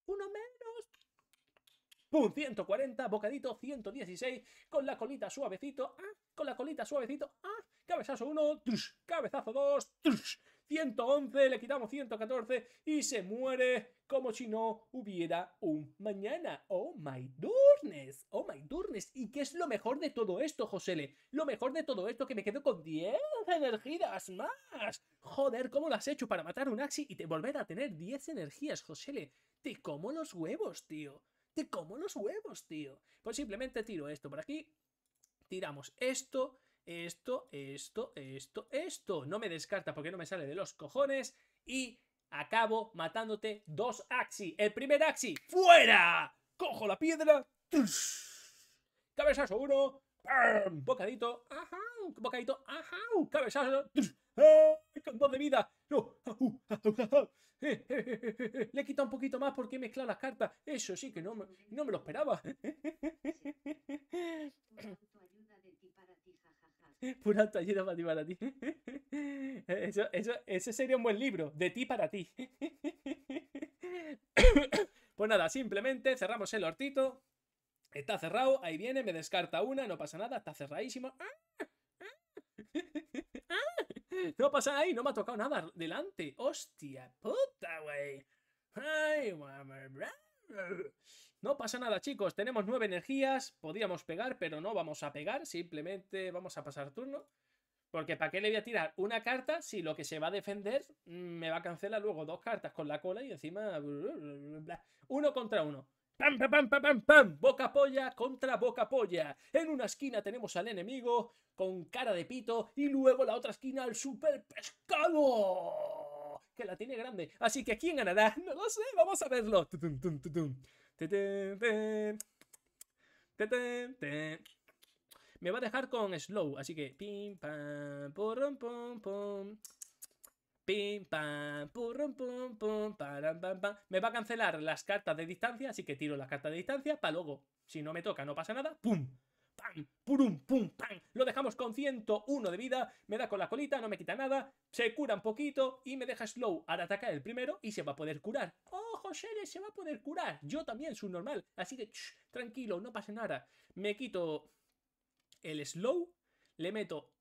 Uno menos. ¡Pum! 140, bocadito 116, con la colita suavecito, ah, con la colita suavecito, ah, cabezazo 1, cabezazo 2, 111, le quitamos 114 y se muere como si no hubiera un mañana. Oh my goodness, oh my goodness. ¿Y qué es lo mejor de todo esto, Josele? Lo mejor de todo esto que me quedo con 10 energías más. Joder, ¿cómo lo has hecho para matar un Axi y te volver a tener 10 energías, Josele? Te como los huevos, tío. Te como los huevos, tío. Pues simplemente tiro esto por aquí. Tiramos esto esto, esto, esto, esto. No me descarta porque no me sale de los cojones. Y acabo matándote dos Axi. El primer Axi, ¡fuera! Cojo la piedra. Cabezazo uno. Bocadito. Ajá. Bocadito. Ajá. Cabezazo. dos de vida. No. Le he quitado un poquito más porque he mezclado las cartas. Eso sí que no no me lo esperaba. para ti, Eso, ese sería un buen libro, de ti para ti. Pues nada, simplemente cerramos el hortito. Está cerrado, ahí viene, me descarta una, no pasa nada, está cerradísimo. No pasa ahí, no me ha tocado nada delante. Hostia puta, wey! No pasa nada, chicos. Tenemos nueve energías. podríamos pegar, pero no vamos a pegar. Simplemente vamos a pasar turno. Porque ¿para qué le voy a tirar una carta si lo que se va a defender mm, me va a cancelar luego dos cartas con la cola y encima... Uno contra uno. ¡Pam, pam, pam, pam, pam, Boca polla contra boca polla. En una esquina tenemos al enemigo con cara de pito y luego la otra esquina al super pescado. Que la tiene grande. Así que ¿quién ganará? No lo sé, vamos a verlo. Me va a dejar con slow, así que pim pam purrum pum pum. Pim pam pum pum pam pam. Me va a cancelar las cartas de distancia, así que tiro las cartas de distancia para luego, si no me toca, no pasa nada, pum. ¡Pam! ¡Purum! ¡Pum! ¡Pam! Lo dejamos con 101 de vida. Me da con la colita, no me quita nada. Se cura un poquito y me deja slow al atacar el primero y se va a poder curar. ¡Ojo, ¡Oh, Se va a poder curar. Yo también, normal Así que, tranquilo, no pasa nada. Me quito el slow, le meto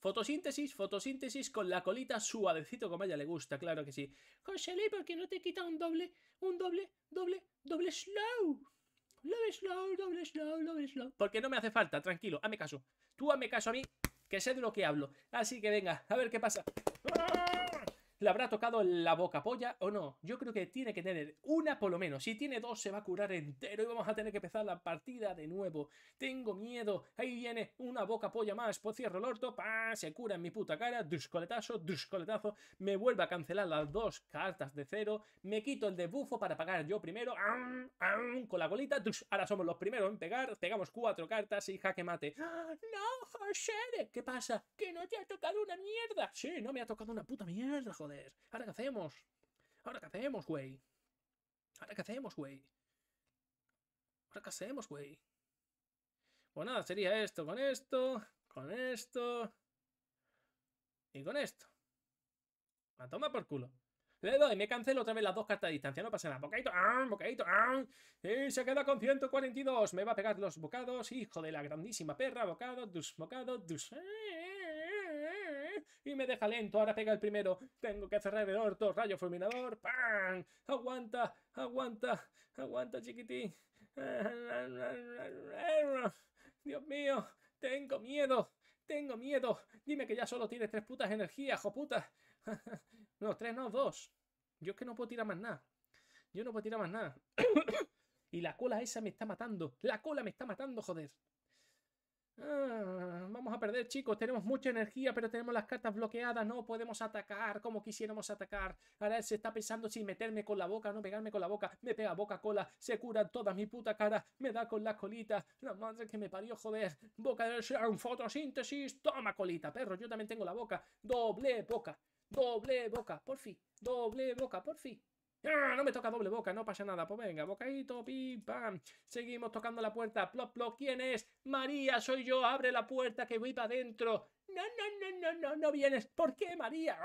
Fotosíntesis, fotosíntesis con la colita suavecito como a ella le gusta, claro que sí. Luis, ¿por qué no te quita un doble, un doble, doble, doble slow? Doble slow, doble slow, doble slow. Porque no me hace falta, tranquilo, hazme caso. Tú hazme caso a mí, que sé de lo que hablo. Así que venga, a ver qué pasa. ¡Ah! le habrá tocado la boca polla o no. Yo creo que tiene que tener una por lo menos. Si tiene dos, se va a curar entero y vamos a tener que empezar la partida de nuevo. Tengo miedo. Ahí viene una boca polla más. Por cierro el orto. Se cura en mi puta cara. Duscoletazo, coletazo. Me vuelve a cancelar las dos cartas de cero. Me quito el debufo para pagar yo primero. Con la golita. Ahora somos los primeros en pegar. Pegamos cuatro cartas y jaque mate. ¡Ah! ¡No, José! ¿Qué pasa? ¡Que no te ha tocado una mierda! Sí, no me ha tocado una puta mierda, joder. ¿Ahora qué hacemos? ¿Ahora que hacemos, güey? ¿Ahora qué hacemos, güey? ¿Ahora que hacemos, güey? Pues nada, sería esto, con esto, con esto y con esto. La toma por culo. Le doy, me cancelo otra vez las dos cartas de distancia, no pasa nada. Bocadito, ah, bocadito, ah. Y se queda con 142. Me va a pegar los bocados, hijo de la grandísima perra. Bocado, dus, bocado, dus y me deja lento. Ahora pega el primero. Tengo que cerrar el orto. Rayo fulminador. ¡Pam! Aguanta, aguanta, aguanta, chiquitín. Dios mío, tengo miedo. Tengo miedo. Dime que ya solo tienes tres putas energías, joputa. no, tres no, dos. Yo es que no puedo tirar más nada. Yo no puedo tirar más nada. y la cola esa me está matando. La cola me está matando, joder. Ah, vamos a perder, chicos. Tenemos mucha energía, pero tenemos las cartas bloqueadas. No podemos atacar como quisiéramos atacar. Ahora él se está pensando si meterme con la boca, no pegarme con la boca. Me pega boca cola, se cura toda mi puta cara. Me da con la colita. La madre que me parió, joder. Boca del un fotosíntesis. Toma colita, perro. Yo también tengo la boca. Doble boca. Doble boca, por fin. Doble boca, por fin. ¡Ah! no me toca doble boca, no pasa nada. Pues venga, bocadito, pim, pam. Seguimos tocando la puerta. Plop, plop. ¿Quién es? María, soy yo. Abre la puerta que voy para adentro. No, no, no, no, no, no vienes. ¿Por qué, María?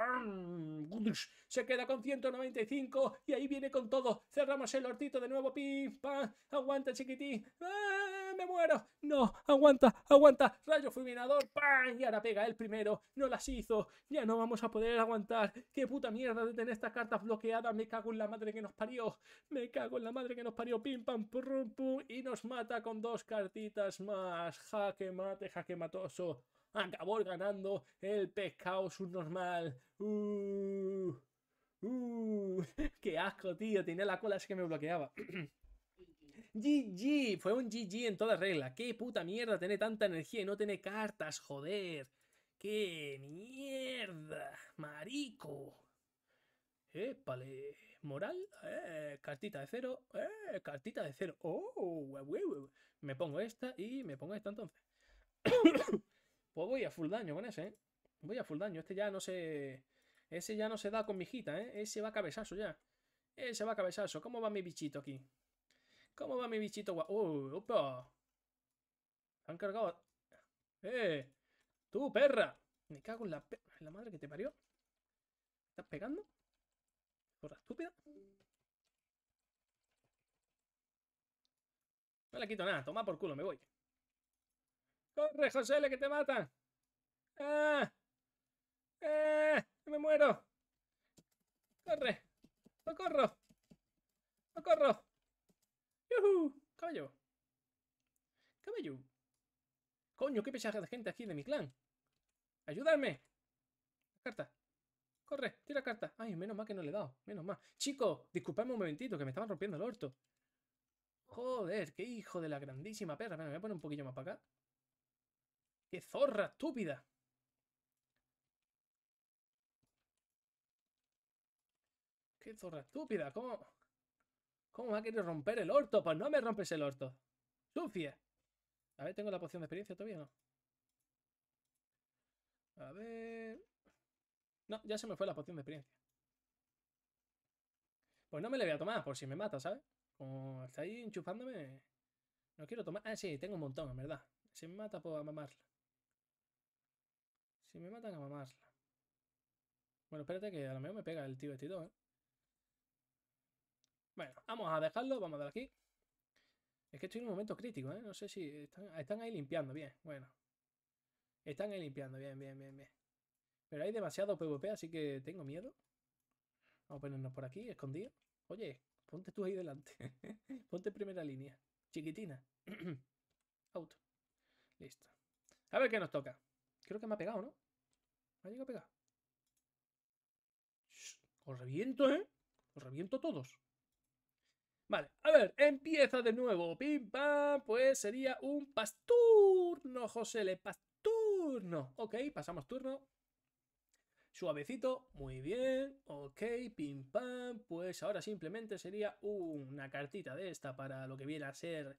Se queda con 195 y ahí viene con todo. Cerramos el hortito de nuevo. Pim, pam. Aguanta, chiquitín. ¡Ah! me muero! ¡No! ¡Aguanta! ¡Aguanta! ¡Rayo fulminador! ¡Pam! Y ahora pega el primero. ¡No las hizo! ¡Ya no vamos a poder aguantar! ¡Qué puta mierda de tener estas cartas bloqueadas! ¡Me cago en la madre que nos parió! ¡Me cago en la madre que nos parió! ¡Pim, pam, purum pum! Y nos mata con dos cartitas más. ¡Jaque mate, jaque matoso! Acabó ganando el pescado subnormal. ¡Uh! ¡Uh! ¡Qué asco, tío! Tenía la cola, así que me bloqueaba. GG, fue un GG en toda regla. Qué puta mierda tener tanta energía y no tener cartas, joder. Qué mierda, marico. Épale, moral, eh, cartita de cero, eh, cartita de cero. Oh, me pongo esta y me pongo esta entonces. pues voy a full daño con ese, ¿eh? Voy a full daño, este ya no se... Ese ya no se da con mi hijita, ¿eh? Ese va a cabezazo ya. Ese va a cabezazo. ¿Cómo va mi bichito aquí? ¿Cómo va mi bichito guapo? ¡Oh, opa! han cargado. ¡Eh! ¡Tú, perra! Me cago en la, la madre que te parió. ¿Estás pegando? ¿Porra estúpida? No le quito nada. Toma por culo, me voy. ¡Corre, José, que te matan! ¡Ah! ¡Eh! ¡Me muero! ¡Corre! ¡Socorro! corro! corro! ¡Caballo! ¡Caballo! ¡Coño, qué pesaje de gente aquí de mi clan! ¡Ayúdame! ¡Carta! ¡Corre! ¡Tira Carta. Corre, tira carta. Ay, menos mal que no le he dado. Menos mal. Chicos, disculpadme un momentito, que me estaban rompiendo el orto. Joder, qué hijo de la grandísima perra. me voy a poner un poquillo más para acá. ¡Qué zorra estúpida! ¡Qué zorra estúpida! ¿Cómo? ¿Cómo me ha querido romper el orto? Pues no me rompes el orto. ¡Sucia! A ver, ¿tengo la poción de experiencia todavía o no? A ver... No, ya se me fue la poción de experiencia. Pues no me la voy a tomar, por si me mata, ¿sabes? Como está ahí enchufándome... No quiero tomar... Ah, sí, tengo un montón, en verdad. Si me mata, puedo mamarla. Si me matan, a mamarla. Bueno, espérate que a lo mejor me pega el tío este ¿eh? Bueno, vamos a dejarlo, vamos a dar aquí. Es que estoy en un momento crítico, ¿eh? No sé si... Están, ahí limpiando, bien, bueno. Están ahí limpiando, bien, bien, bien, bien. Pero hay demasiado PvP, así que tengo miedo. Vamos a ponernos por aquí, escondido. Oye, ponte tú ahí delante. ponte en primera línea. Chiquitina. Auto. Listo. A ver qué nos toca. Creo que me ha pegado, ¿no? Me ha llegado a pegar. os reviento, ¿eh? Os reviento todos. Vale, a ver, empieza de nuevo. Pim, pam, pues sería un pasturno, José Le, pasturno. Ok, pasamos turno. Suavecito, muy bien, ok, pim pam, pues ahora simplemente sería una cartita de esta para lo que viene a ser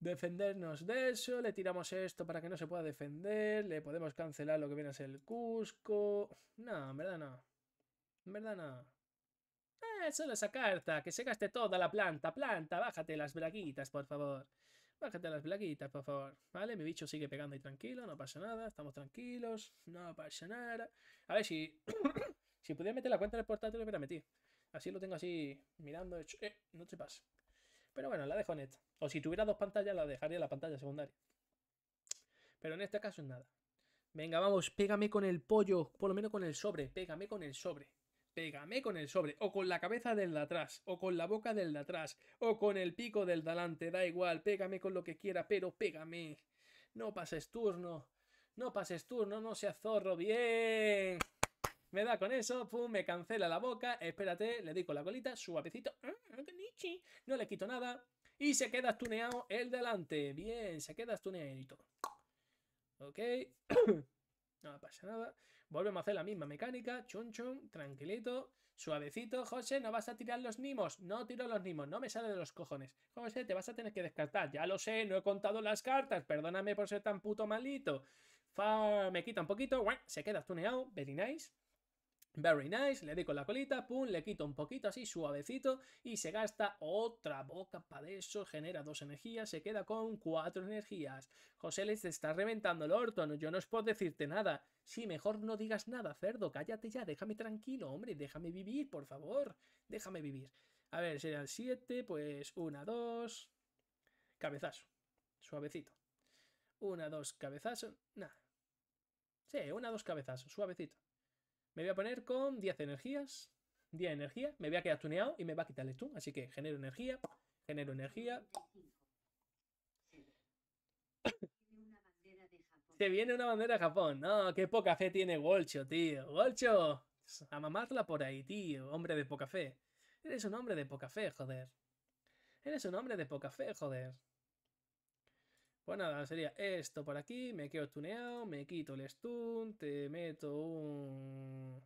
defendernos de eso, le tiramos esto para que no se pueda defender, le podemos cancelar lo que viene a ser el Cusco, no, en verdad no, en verdad no, Ah, solo esa carta, que se gaste toda la planta. Planta, bájate las braguitas, por favor. Bájate las blaguitas, por favor. Vale, mi bicho sigue pegando y tranquilo, no pasa nada, estamos tranquilos, no pasa nada. A ver si. si pudiera meter la cuenta del el portátil, hubiera metido. Así lo tengo así mirando. Hecho. Eh, no te pasa, Pero bueno, la dejo en esta, O si tuviera dos pantallas, la dejaría en la pantalla secundaria. Pero en este caso es nada. Venga, vamos, pégame con el pollo. Por lo menos con el sobre. Pégame con el sobre pégame con el sobre, o con la cabeza del de atrás, o con la boca del de atrás, o con el pico del delante, da igual, pégame con lo que quiera, pero pégame. No pases turno, no pases turno, no seas zorro, bien. Me da con eso, me cancela la boca, espérate, le doy con la colita, suavecito, ah, ah, no le quito nada, y se queda estuneado el delante, bien, se queda todo. Ok, no pasa nada. Volvemos a hacer la misma mecánica. Chun chun, tranquilito, suavecito. José, no vas a tirar los nimos. No tiro los nimos, no me sale de los cojones. José, te vas a tener que descartar. Ya lo sé, no he contado las cartas. Perdóname por ser tan puto malito. Fa, me quita un poquito. Se queda tuneado. Very Very nice, le doy con la colita, pum, le quito un poquito así suavecito y se gasta otra boca para eso, genera dos energías, se queda con cuatro energías. José les está reventando el orto, yo no os puedo decirte nada. Sí, mejor no digas nada, cerdo, cállate ya, déjame tranquilo, hombre, déjame vivir, por favor, déjame vivir. A ver, sería el 7, pues una, dos, cabezazo, suavecito. una, dos, cabezazo, nada. Sí, una, dos cabezazo, suavecito. Me voy a poner con 10 energías. 10 energía. Me voy a quedar tuneado y me va a quitar el stun. Así que genero energía. Genero energía. Se viene una bandera de Japón. No, qué poca fe tiene Golcho, tío. Golcho, a mamarla por ahí, tío. Hombre de poca fe. Eres un hombre de poca fe, joder. Eres un hombre de poca fe, joder. Pues nada, sería esto por aquí, me quedo tuneado, me quito el stun, te meto un...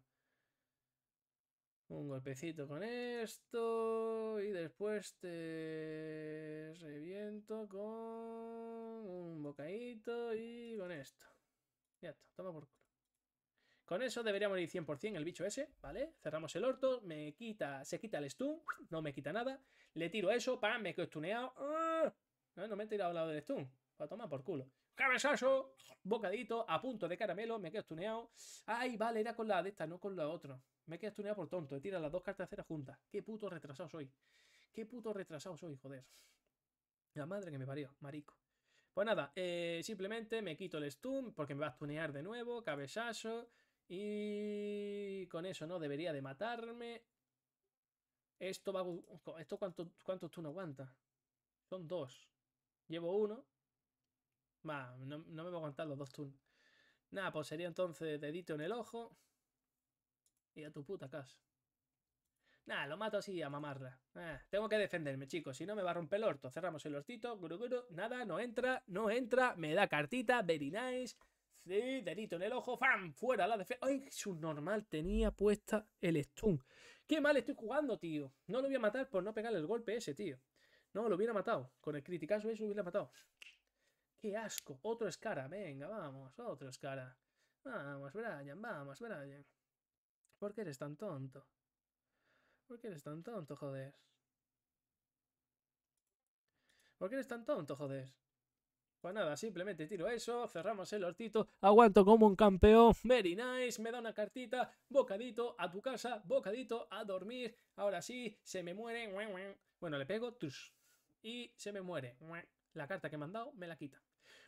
golpecito con esto y después te reviento con un bocadito y con esto. Ya está, toma por culo. Con eso deberíamos ir 100% el bicho ese, ¿vale? Cerramos el orto, me quita, se quita el stun, no me quita nada. Le tiro eso, pam, me quedo tuneado, ¡ah! no me he tirado al lado del stun. A tomar por culo. ¡Cabezazo! Bocadito, a punto de caramelo, me quedo tuneado. ¡Ay, vale! Era con la de esta, no con la otra. Me quedado tuneado por tonto. He tirado las dos cartas acera juntas. ¡Qué puto retrasado soy! ¡Qué puto retrasado soy, joder! La madre que me parió, marico. Pues nada, eh, simplemente me quito el stun porque me va a tunear de nuevo, cabezazo. Y con eso no debería de matarme. Esto va. ¿Esto cuánto, cuánto stun aguanta? Son dos. Llevo uno. Va, no, me voy a aguantar los dos turnos. Nada, pues sería entonces dedito en el ojo. Y a tu puta casa. Nada, lo mato así a mamarla. Ah, tengo que defenderme, chicos. Si no, me va a romper el orto. Cerramos el hortito. Guru, guru. Nada, no entra, no entra. Me da cartita. Very nice. Sí, dedito en el ojo. ¡Fam! Fuera la defensa. ¡Ay! normal Tenía puesta el stun. ¡Qué mal estoy jugando, tío! No lo voy a matar por no pegarle el golpe ese, tío. No, lo hubiera matado. Con el criticazo lo hubiera matado. ¡Qué asco! Otro Escara, venga, vamos, otro Escara. Vamos, Brian, vamos, Brian. ¿Por qué eres tan tonto? ¿Por qué eres tan tonto, joder? ¿Por qué eres tan tonto, joder? Pues nada, simplemente tiro eso, cerramos el hortito, aguanto como un campeón, very nice, me da una cartita, bocadito a tu casa, bocadito a dormir, ahora sí, se me muere, bueno, le pego, y se me muere, la carta que he mandado me la quita.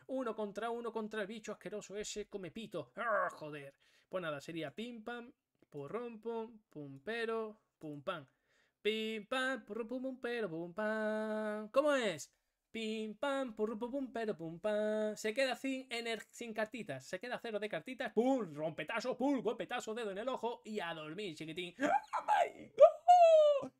Uno contra uno contra el bicho asqueroso ese, come pito. ¡Ah, joder. Pues nada, sería pim pam, por rompo pum pero, pum pam. Pim pam, por pum pum pero, pum pam. ¿Cómo es? Pim pam, por pum pum pero pum pam. Se queda sin, sin cartitas, se queda cero de cartitas. Pum, rompetazo, pum, golpetazo, dedo en el ojo y a dormir, chiquitín. ¡Oh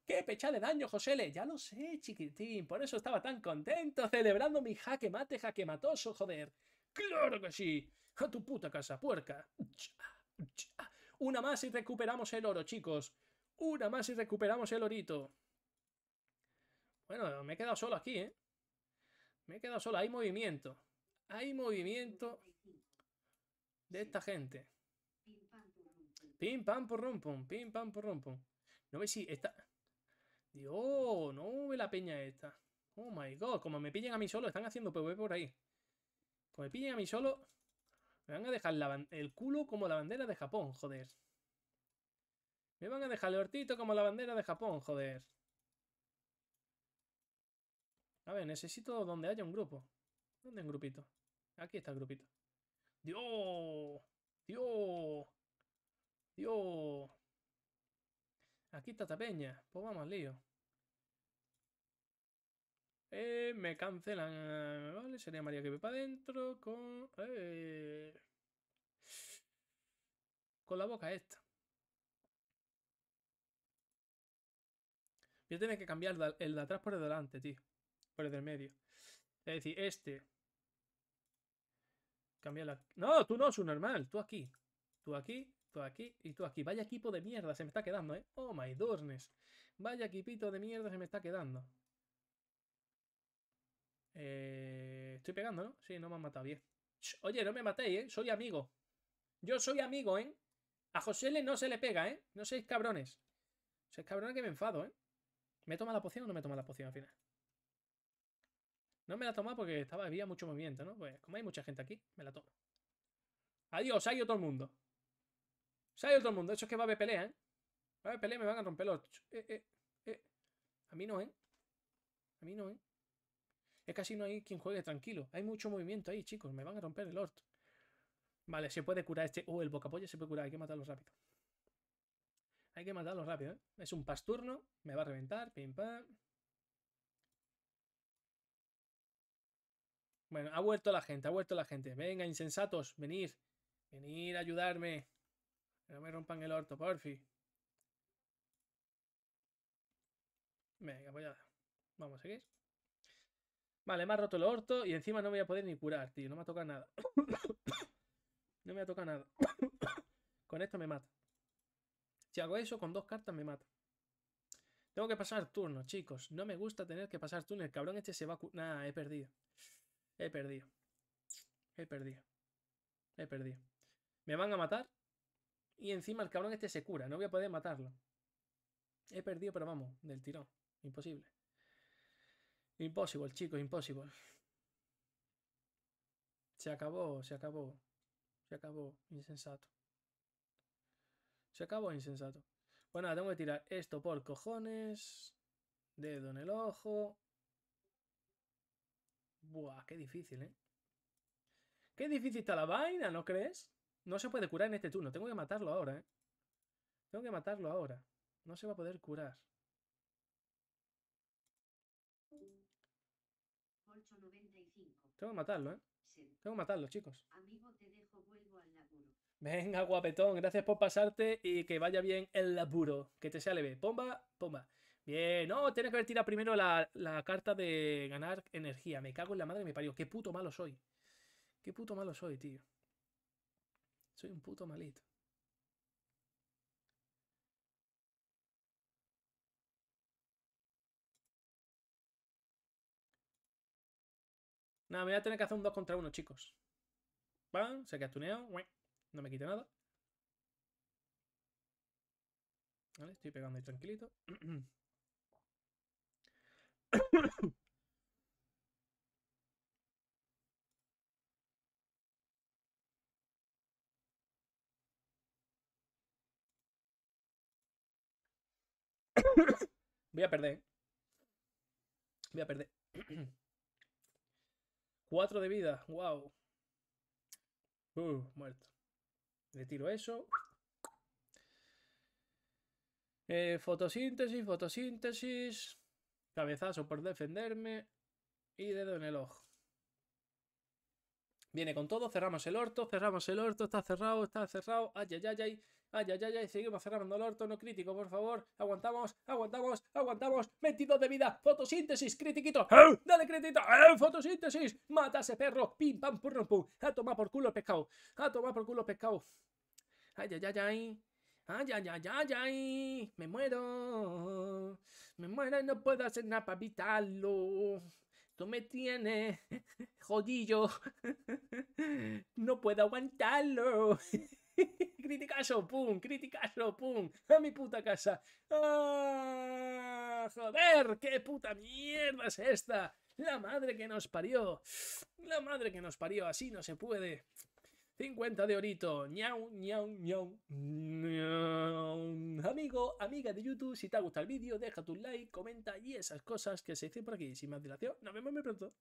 ¡Qué pecha de daño, Josele! Ya lo sé, chiquitín, por eso estaba tan contento, celebrando mi jaque mate jaque matoso, joder. ¡Claro que sí! ¡A tu puta casa puerca! Una más y recuperamos el oro, chicos. Una más y recuperamos el orito. Bueno, me he quedado solo aquí, ¿eh? Me he quedado solo. Hay movimiento. Hay movimiento de esta gente. Pim, pam, por pum. Pim, pam, por pum. No veis si está... Dios, no ve la peña esta. Oh my god, como me pillen a mí solo, están haciendo PvP por ahí. Como me pillen a mí solo, me van a dejar el culo como la bandera de Japón, joder. Me van a dejar el hortito como la bandera de Japón, joder. A ver, necesito donde haya un grupo. ¿Dónde hay un grupito? Aquí está el grupito. ¡Dios! ¡Dios! ¡Dios! Aquí está peña. Pues vamos al lío. Eh, me cancelan. Eh, vale, sería María que ve para adentro con... Eh, con la boca esta. Yo a que cambiar el de atrás por el delante, tío. Por el del medio. Es decir, este. Cambiar la... No, tú no, su normal. Tú aquí. Tú aquí aquí y tú aquí. Vaya equipo de mierda se me está quedando, ¿eh? Oh my goodness. Vaya equipito de mierda se me está quedando. Eh, estoy pegando, ¿no? Sí, no me han matado bien. Oye, no me matéis, ¿eh? Soy amigo. Yo soy amigo, ¿eh? A José le no se le pega, ¿eh? No sois cabrones. Sois cabrones que me enfado, ¿eh? ¿Me toma la poción o no me toma la poción al final? No me la toma porque estaba, había mucho movimiento, ¿no? Pues como hay mucha gente aquí, me la tomo. Adiós, ha ido todo el mundo. Sale todo mundo. Eso es que va a haber pelea, ¿eh? Va a haber pelea me van a romper los... Eh, eh, eh. A mí no, ¿eh? A mí no, ¿eh? Es casi no hay quien juegue tranquilo. Hay mucho movimiento ahí, chicos. Me van a romper el orto. Vale, se puede curar este... Uh, el bocapolla se puede curar. Hay que matarlo rápido. Hay que matarlo rápido, ¿eh? Es un pasturno. Me va a reventar. Pim, pam. Bueno, ha vuelto la gente, ha vuelto la gente. Venga, insensatos, venir. Venir a ayudarme. No me rompan el orto, porfi. Venga, voy pues a... Vamos a seguir. Vale, me ha roto el orto y encima no voy a poder ni curar, tío. No me ha tocado nada. no me ha tocado nada. con esto me mata. Si hago eso, con dos cartas me mata. Tengo que pasar turno, chicos. No me gusta tener que pasar turno. El cabrón este se va a... Nah, he perdido. He perdido. He perdido. He perdido. ¿Me van a matar? Y encima el cabrón este se cura, no voy a poder matarlo. He perdido, pero vamos, del tirón. Imposible. Imposible, chicos, imposible. Se acabó, se acabó. Se acabó, insensato. Se acabó, insensato. Bueno, tengo que tirar esto por cojones. Dedo en el ojo. Buah, qué difícil, ¿eh? Qué difícil está la vaina, ¿no crees? No se puede curar en este turno. Tengo que matarlo ahora, ¿eh? Tengo que matarlo ahora. No se va a poder curar. 895. Tengo que matarlo, ¿eh? Tengo que matarlo, chicos. Venga, guapetón. Gracias por pasarte y que vaya bien el laburo. Que te sea leve. Pomba, pomba. Bien, no, tienes que haber tirado primero la, carta de ganar energía. Me cago en la madre y me parió. Qué puto malo soy. Qué puto malo soy, tío. Soy un puto malito. Nada, me voy a tener que hacer un 2 contra 1, chicos. Van, se queda tuneado. No me quita nada. Vale, estoy pegando ahí tranquilito. Voy a perder. Voy a perder. Cuatro de vida. Wow. Uh, muerto. Le tiro eso. Eh, fotosíntesis, fotosíntesis. Cabezazo por defenderme. Y dedo en el ojo. Viene con todo, cerramos el orto, cerramos el orto, está cerrado, está cerrado. Ay, ay, ay, ay. Ay, ay, ay, ay, seguimos cerrando el orto, no crítico, por favor. Aguantamos, aguantamos, aguantamos. 22 de vida, fotosíntesis, critiquito. ¡Eh! Dale, critiquito. Fotosíntesis. Mata ese perro. Pim, pam, pum pum. A tomar por culo el pescado. A tomar por culo el pescado. Ay, ay, ay, ay. Ay, ay, ay, ay, ay. Me muero. Me muero y no puedo hacer nada para evitarlo. Tú me tienes, jodillo. No puedo aguantarlo. criticazo, pum, criticazo, pum, a mi puta casa. ¡Ah! ¡Joder! ¡Qué puta mierda es esta! La madre que nos parió. La madre que nos parió, así no se puede. 50 de orito. Ñau, ñau, ñau, ñau. Amigo, amiga de YouTube, si te ha gustado el vídeo, deja tu like, comenta y esas cosas que se dicen por aquí. Sin más dilación, nos vemos muy pronto.